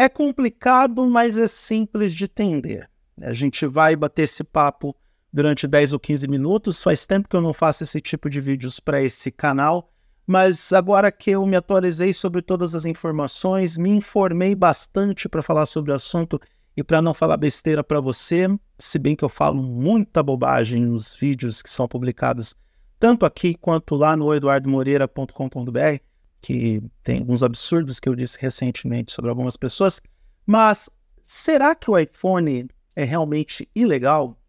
É complicado, mas é simples de entender. A gente vai bater esse papo durante 10 ou 15 minutos. Faz tempo que eu não faço esse tipo de vídeos para esse canal, mas agora que eu me atualizei sobre todas as informações, me informei bastante para falar sobre o assunto e para não falar besteira para você, se bem que eu falo muita bobagem nos vídeos que são publicados tanto aqui quanto lá no eduardomoreira.com.br, que tem alguns absurdos que eu disse recentemente sobre algumas pessoas, mas será que o iPhone é realmente ilegal?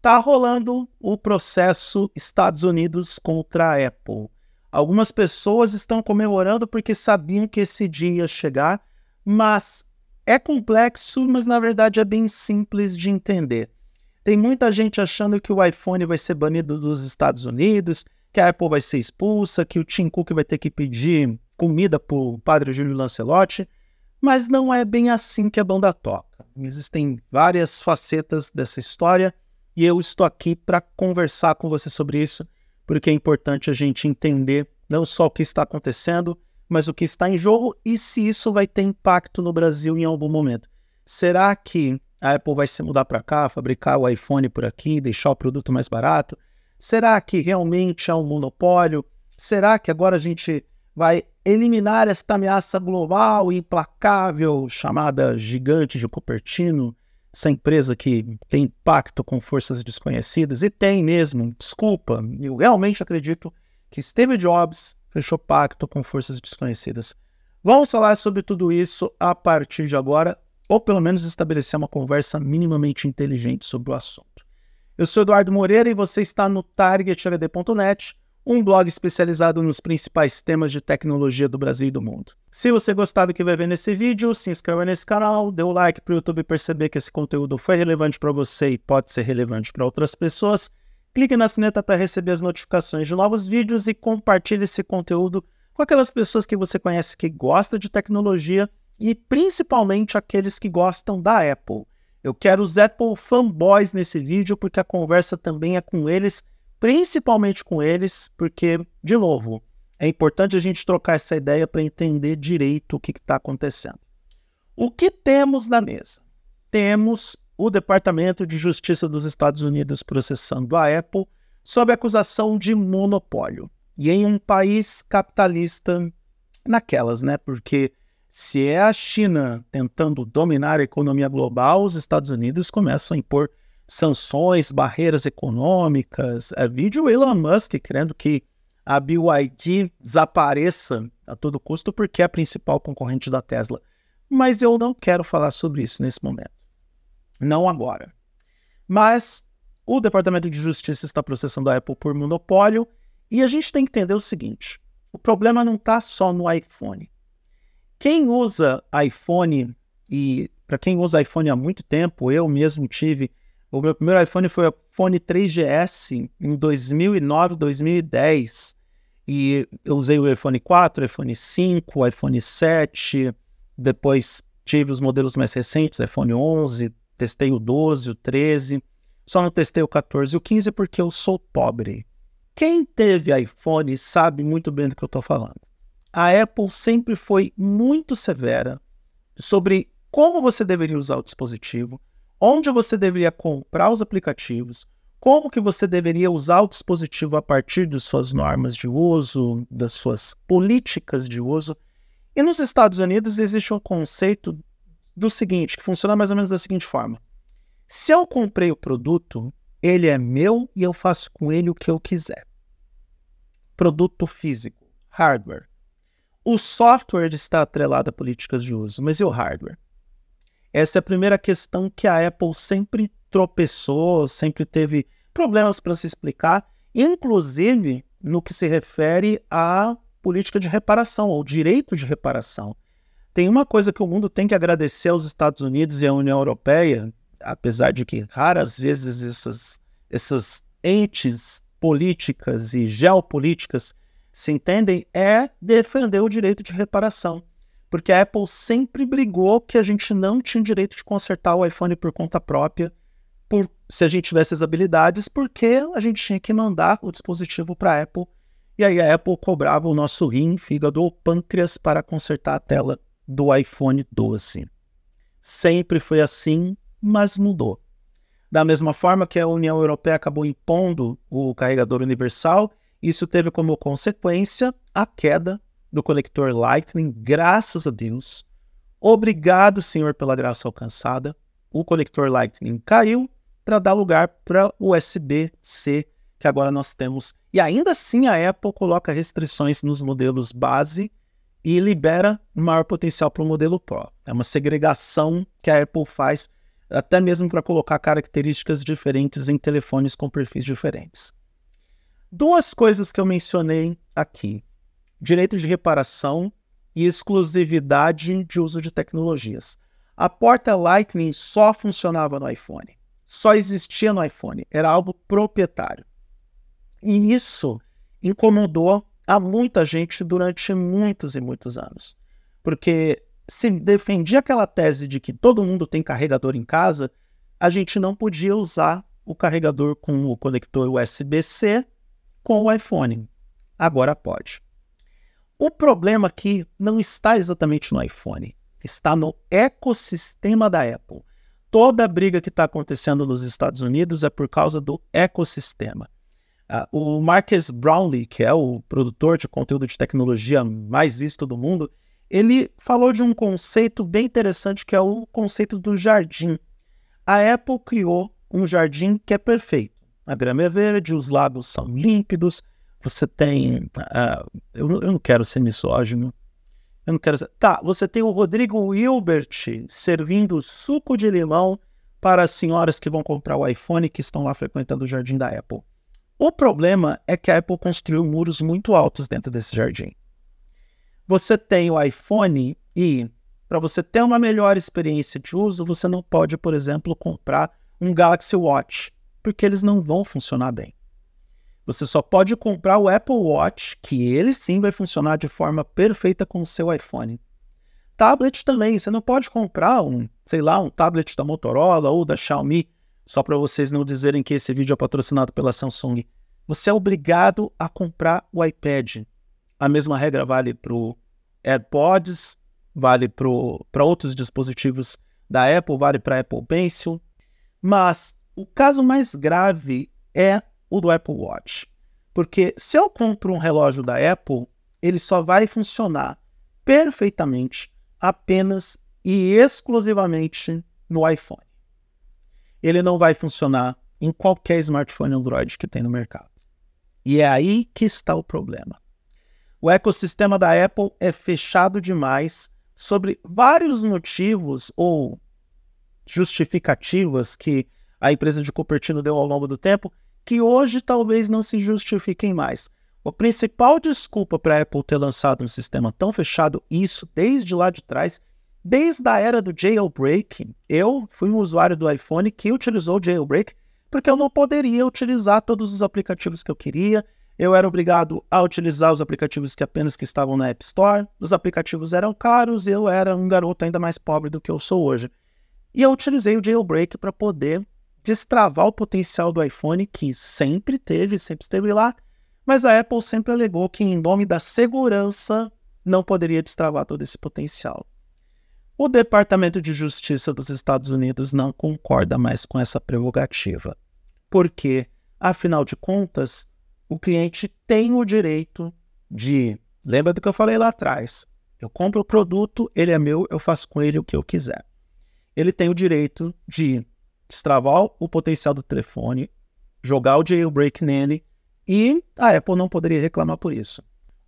Tá rolando o processo Estados Unidos contra a Apple. Algumas pessoas estão comemorando porque sabiam que esse dia ia chegar, mas é complexo, mas na verdade é bem simples de entender. Tem muita gente achando que o iPhone vai ser banido dos Estados Unidos, que a Apple vai ser expulsa, que o Tim Cook vai ter que pedir comida para o padre Júlio Lancelotti, mas não é bem assim que a banda toca. Existem várias facetas dessa história e eu estou aqui para conversar com você sobre isso, porque é importante a gente entender não só o que está acontecendo, mas o que está em jogo e se isso vai ter impacto no Brasil em algum momento. Será que a Apple vai se mudar para cá, fabricar o iPhone por aqui, deixar o produto mais barato? Será que realmente é um monopólio? Será que agora a gente vai eliminar esta ameaça global e implacável chamada gigante de Cupertino? Essa empresa que tem pacto com forças desconhecidas? E tem mesmo, desculpa, eu realmente acredito que Steve Jobs fechou pacto com forças desconhecidas. Vamos falar sobre tudo isso a partir de agora, ou pelo menos estabelecer uma conversa minimamente inteligente sobre o assunto. Eu sou Eduardo Moreira e você está no TargetLD.net, um blog especializado nos principais temas de tecnologia do Brasil e do mundo. Se você gostar do que vai ver nesse vídeo, se inscreva nesse canal, dê o um like para o YouTube perceber que esse conteúdo foi relevante para você e pode ser relevante para outras pessoas. Clique na sineta para receber as notificações de novos vídeos e compartilhe esse conteúdo com aquelas pessoas que você conhece que gosta de tecnologia e principalmente aqueles que gostam da Apple. Eu quero os Apple fanboys nesse vídeo, porque a conversa também é com eles, principalmente com eles, porque, de novo, é importante a gente trocar essa ideia para entender direito o que está acontecendo. O que temos na mesa? Temos o Departamento de Justiça dos Estados Unidos processando a Apple sob acusação de monopólio. E em um país capitalista, naquelas, né? Porque se é a China tentando dominar a economia global, os Estados Unidos começam a impor sanções, barreiras econômicas. É vídeo Elon Musk querendo que a BYD desapareça a todo custo porque é a principal concorrente da Tesla. Mas eu não quero falar sobre isso nesse momento. Não agora. Mas o Departamento de Justiça está processando a Apple por monopólio e a gente tem que entender o seguinte: o problema não está só no iPhone. Quem usa iPhone e para quem usa iPhone há muito tempo, eu mesmo tive. O meu primeiro iPhone foi o iPhone 3GS em 2009, 2010. E eu usei o iPhone 4, iPhone 5, iPhone 7. Depois tive os modelos mais recentes, iPhone 11. Testei o 12, o 13. Só não testei o 14 e o 15 porque eu sou pobre. Quem teve iPhone sabe muito bem do que eu estou falando a Apple sempre foi muito severa sobre como você deveria usar o dispositivo, onde você deveria comprar os aplicativos, como que você deveria usar o dispositivo a partir das suas normas de uso, das suas políticas de uso. E nos Estados Unidos existe um conceito do seguinte, que funciona mais ou menos da seguinte forma. Se eu comprei o produto, ele é meu e eu faço com ele o que eu quiser. Produto físico, hardware. O software está atrelado a políticas de uso, mas e o hardware? Essa é a primeira questão que a Apple sempre tropeçou, sempre teve problemas para se explicar, inclusive no que se refere à política de reparação, ao direito de reparação. Tem uma coisa que o mundo tem que agradecer aos Estados Unidos e à União Europeia, apesar de que raras vezes essas, essas entes políticas e geopolíticas se entendem, é defender o direito de reparação. Porque a Apple sempre brigou que a gente não tinha direito de consertar o iPhone por conta própria, por, se a gente tivesse as habilidades, porque a gente tinha que mandar o dispositivo para a Apple. E aí a Apple cobrava o nosso rim, fígado ou pâncreas para consertar a tela do iPhone 12. Sempre foi assim, mas mudou. Da mesma forma que a União Europeia acabou impondo o carregador universal isso teve como consequência a queda do conector Lightning, graças a Deus. Obrigado, Senhor, pela graça alcançada. O conector Lightning caiu para dar lugar para o USB-C que agora nós temos. E ainda assim a Apple coloca restrições nos modelos base e libera maior potencial para o modelo Pro. É uma segregação que a Apple faz até mesmo para colocar características diferentes em telefones com perfis diferentes duas coisas que eu mencionei aqui: direito de reparação e exclusividade de uso de tecnologias. A porta Lightning só funcionava no iPhone, só existia no iPhone, era algo proprietário. E isso incomodou a muita gente durante muitos e muitos anos, porque se defendia aquela tese de que todo mundo tem carregador em casa, a gente não podia usar o carregador com o conector USB-C com o iPhone. Agora pode. O problema aqui não está exatamente no iPhone, está no ecossistema da Apple. Toda a briga que está acontecendo nos Estados Unidos é por causa do ecossistema. Uh, o Marcus Brownlee, que é o produtor de conteúdo de tecnologia mais visto do mundo, ele falou de um conceito bem interessante que é o conceito do jardim. A Apple criou um jardim que é perfeito a grama é verde, os lábios são límpidos, você tem. Uh, eu, eu, não quero ser misógino. Eu não quero ser... Tá, você tem o Rodrigo Hilbert servindo suco de limão para as senhoras que vão comprar o iPhone que estão lá frequentando o jardim da Apple. O problema é que a Apple construiu muros muito altos dentro desse jardim. Você tem o iPhone e, para você ter uma melhor experiência de uso, você não pode, por exemplo, comprar um Galaxy Watch porque eles não vão funcionar bem. Você só pode comprar o Apple Watch, que ele sim vai funcionar de forma perfeita com o seu iPhone. Tablet também, você não pode comprar um, sei lá, um tablet da Motorola ou da Xiaomi, só para vocês não dizerem que esse vídeo é patrocinado pela Samsung. Você é obrigado a comprar o iPad. A mesma regra vale para o AirPods, vale para outros dispositivos da Apple, vale para Apple Pencil. Mas o caso mais grave é o do Apple Watch. Porque se eu compro um relógio da Apple, ele só vai funcionar perfeitamente apenas e exclusivamente no iPhone. Ele não vai funcionar em qualquer smartphone Android que tem no mercado. E é aí que está o problema. O ecossistema da Apple é fechado demais sobre vários motivos ou justificativas que a empresa de Cupertino deu ao longo do tempo, que hoje talvez não se justifiquem mais. A principal desculpa para a Apple ter lançado um sistema tão fechado, isso desde lá de trás, desde a era do jailbreak, eu fui um usuário do iPhone que utilizou o jailbreak, porque eu não poderia utilizar todos os aplicativos que eu queria, eu era obrigado a utilizar os aplicativos que apenas que estavam na App Store, os aplicativos eram caros e eu era um garoto ainda mais pobre do que eu sou hoje. E eu utilizei o jailbreak para poder destravar o potencial do iPhone, que sempre teve, sempre esteve lá, mas a Apple sempre alegou que, em nome da segurança, não poderia destravar todo esse potencial. O Departamento de Justiça dos Estados Unidos não concorda mais com essa prerrogativa, porque, afinal de contas, o cliente tem o direito de. Lembra do que eu falei lá atrás? Eu compro o produto, ele é meu, eu faço com ele o que eu quiser. Ele tem o direito de destravar o potencial do telefone, jogar o jailbreak nele e a Apple não poderia reclamar por isso.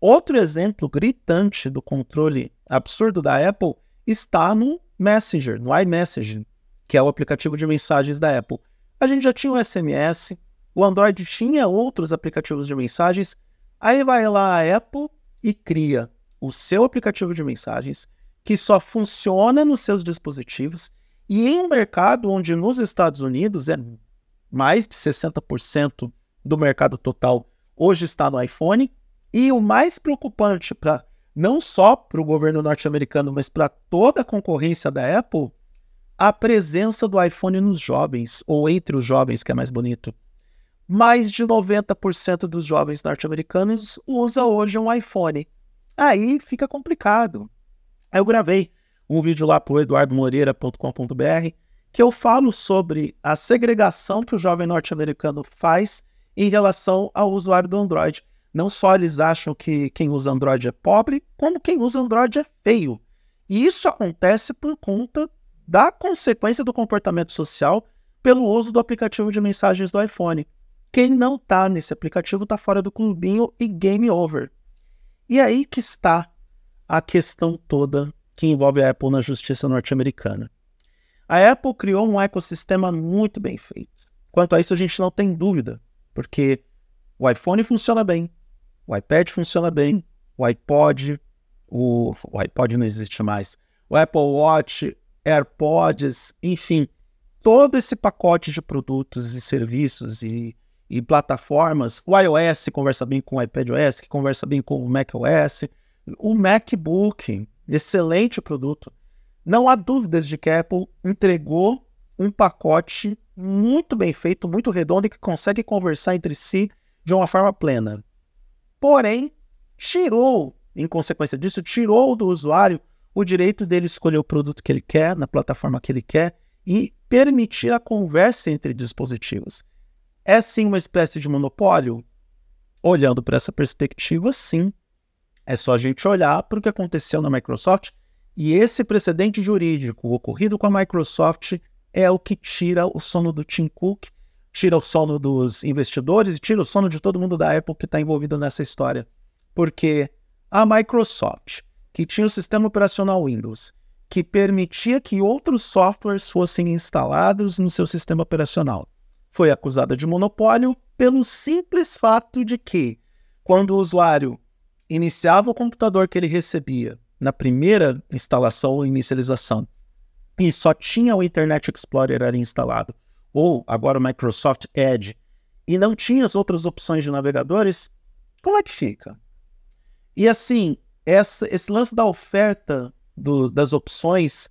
Outro exemplo gritante do controle absurdo da Apple está no Messenger, no iMessage, que é o aplicativo de mensagens da Apple. A gente já tinha o SMS, o Android tinha outros aplicativos de mensagens, aí vai lá a Apple e cria o seu aplicativo de mensagens que só funciona nos seus dispositivos e em um mercado onde nos Estados Unidos é mais de 60% do mercado total hoje está no iPhone, e o mais preocupante para não só para o governo norte-americano, mas para toda a concorrência da Apple, a presença do iPhone nos jovens, ou entre os jovens, que é mais bonito. Mais de 90% dos jovens norte-americanos usa hoje um iPhone. Aí fica complicado. Aí eu gravei um vídeo lá o eduardomoreira.com.br, que eu falo sobre a segregação que o jovem norte-americano faz em relação ao usuário do Android. Não só eles acham que quem usa Android é pobre, como quem usa Android é feio. E isso acontece por conta da consequência do comportamento social pelo uso do aplicativo de mensagens do iPhone. Quem não está nesse aplicativo está fora do clubinho e game over. E aí que está a questão toda que envolve a Apple na justiça norte-americana. A Apple criou um ecossistema muito bem feito. Quanto a isso, a gente não tem dúvida, porque o iPhone funciona bem, o iPad funciona bem, o iPod, o, o iPod não existe mais, o Apple Watch, AirPods, enfim, todo esse pacote de produtos e serviços e, e plataformas. O iOS conversa bem com o iPadOS, que conversa bem com o macOS, o MacBook, excelente produto. Não há dúvidas de que a Apple entregou um pacote muito bem feito, muito redondo e que consegue conversar entre si de uma forma plena. Porém, tirou, em consequência disso, tirou do usuário o direito dele escolher o produto que ele quer, na plataforma que ele quer e permitir a conversa entre dispositivos. É sim uma espécie de monopólio? Olhando para essa perspectiva, sim. É só a gente olhar para o que aconteceu na Microsoft e esse precedente jurídico ocorrido com a Microsoft é o que tira o sono do Tim Cook, tira o sono dos investidores e tira o sono de todo mundo da Apple que está envolvido nessa história. Porque a Microsoft, que tinha o sistema operacional Windows, que permitia que outros softwares fossem instalados no seu sistema operacional, foi acusada de monopólio pelo simples fato de que, quando o usuário iniciava o computador que ele recebia na primeira instalação ou inicialização e só tinha o Internet Explorer ali instalado, ou agora o Microsoft Edge, e não tinha as outras opções de navegadores, como é que fica? E assim, essa, esse lance da oferta do, das opções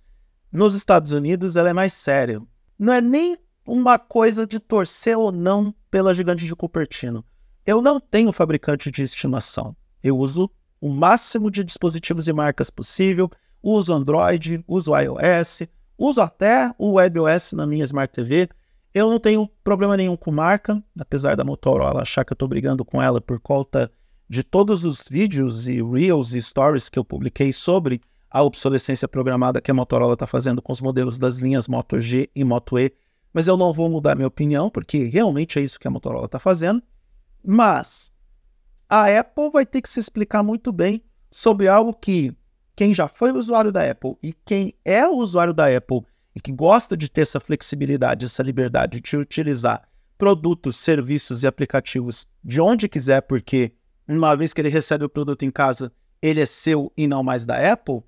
nos Estados Unidos ela é mais séria. Não é nem uma coisa de torcer ou não pela gigante de Cupertino. Eu não tenho fabricante de estimação. Eu uso o máximo de dispositivos e marcas possível, uso Android, uso iOS, uso até o WebOS na minha Smart TV. Eu não tenho problema nenhum com marca, apesar da Motorola achar que eu estou brigando com ela por conta de todos os vídeos e reels e stories que eu publiquei sobre a obsolescência programada que a Motorola está fazendo com os modelos das linhas Moto G e Moto E. Mas eu não vou mudar minha opinião, porque realmente é isso que a Motorola está fazendo. Mas a Apple vai ter que se explicar muito bem sobre algo que quem já foi usuário da Apple e quem é usuário da Apple e que gosta de ter essa flexibilidade, essa liberdade de utilizar produtos, serviços e aplicativos de onde quiser, porque uma vez que ele recebe o produto em casa, ele é seu e não mais da Apple,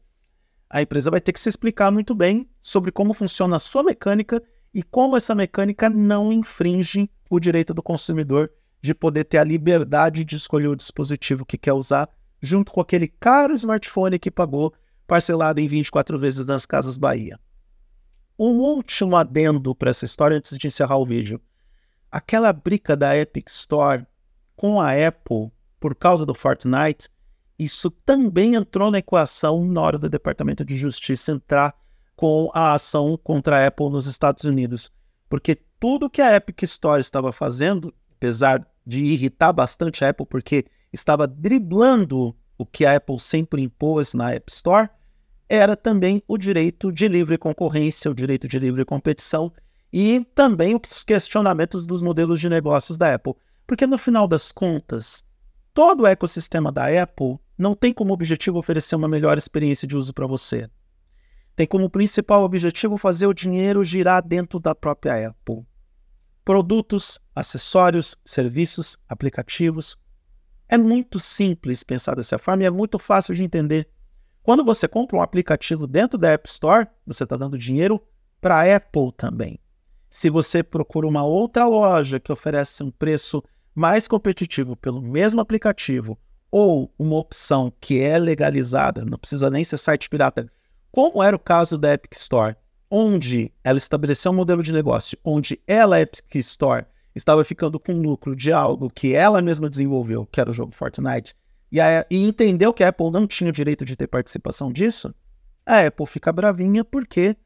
a empresa vai ter que se explicar muito bem sobre como funciona a sua mecânica e como essa mecânica não infringe o direito do consumidor de poder ter a liberdade de escolher o dispositivo que quer usar, junto com aquele caro smartphone que pagou, parcelado em 24 vezes nas Casas Bahia. Um último adendo para essa história antes de encerrar o vídeo. Aquela briga da Epic Store com a Apple por causa do Fortnite, isso também entrou na equação na hora do Departamento de Justiça entrar com a ação contra a Apple nos Estados Unidos. Porque tudo que a Epic Store estava fazendo apesar de irritar bastante a Apple porque estava driblando o que a Apple sempre impôs na App Store, era também o direito de livre concorrência, o direito de livre competição e também os questionamentos dos modelos de negócios da Apple. Porque no final das contas, todo o ecossistema da Apple não tem como objetivo oferecer uma melhor experiência de uso para você. Tem como principal objetivo fazer o dinheiro girar dentro da própria Apple. Produtos, acessórios, serviços, aplicativos. É muito simples pensar dessa forma e é muito fácil de entender. Quando você compra um aplicativo dentro da App Store, você está dando dinheiro para a Apple também. Se você procura uma outra loja que oferece um preço mais competitivo pelo mesmo aplicativo ou uma opção que é legalizada, não precisa nem ser site pirata, como era o caso da Epic Store, onde ela estabeleceu um modelo de negócio, onde ela, Epic Store, estava ficando com lucro de algo que ela mesma desenvolveu, que era o jogo Fortnite, e, a, e entendeu que a Apple não tinha o direito de ter participação disso, a Apple fica bravinha porque,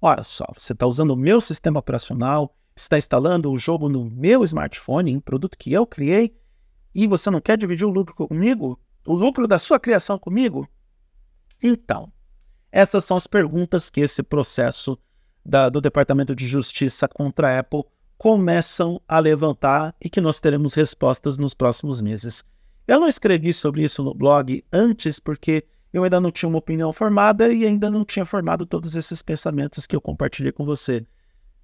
olha só, você está usando o meu sistema operacional, está instalando o jogo no meu smartphone, em produto que eu criei, e você não quer dividir o lucro comigo? O lucro da sua criação comigo? Então, essas são as perguntas que esse processo da, do Departamento de Justiça contra a Apple começam a levantar e que nós teremos respostas nos próximos meses. Eu não escrevi sobre isso no blog antes porque eu ainda não tinha uma opinião formada e ainda não tinha formado todos esses pensamentos que eu compartilhei com você.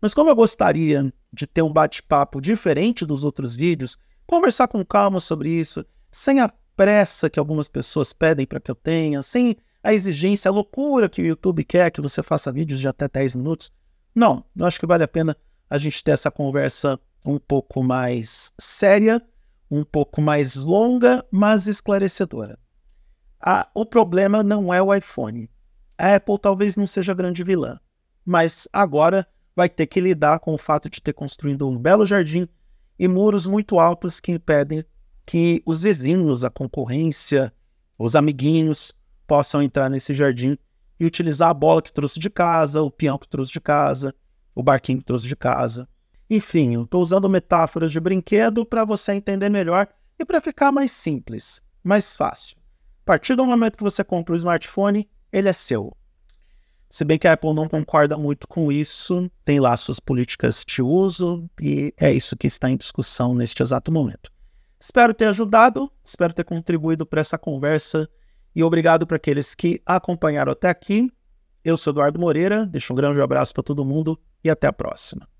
Mas como eu gostaria de ter um bate-papo diferente dos outros vídeos, conversar com calma sobre isso, sem a pressa que algumas pessoas pedem para que eu tenha, sem a exigência, a loucura que o YouTube quer que você faça vídeos de até 10 minutos. Não, eu acho que vale a pena a gente ter essa conversa um pouco mais séria, um pouco mais longa, mas esclarecedora. Ah, o problema não é o iPhone. A Apple talvez não seja a grande vilã, mas agora vai ter que lidar com o fato de ter construído um belo jardim e muros muito altos que impedem que os vizinhos, a concorrência, os amiguinhos possam entrar nesse jardim e utilizar a bola que trouxe de casa, o peão que trouxe de casa, o barquinho que trouxe de casa. Enfim, eu estou usando metáforas de brinquedo para você entender melhor e para ficar mais simples, mais fácil. A partir do momento que você compra o smartphone, ele é seu. Se bem que a Apple não concorda muito com isso, tem lá suas políticas de uso e é isso que está em discussão neste exato momento. Espero ter ajudado, espero ter contribuído para essa conversa e obrigado para aqueles que acompanharam até aqui. Eu sou Eduardo Moreira, deixo um grande abraço para todo mundo e até a próxima.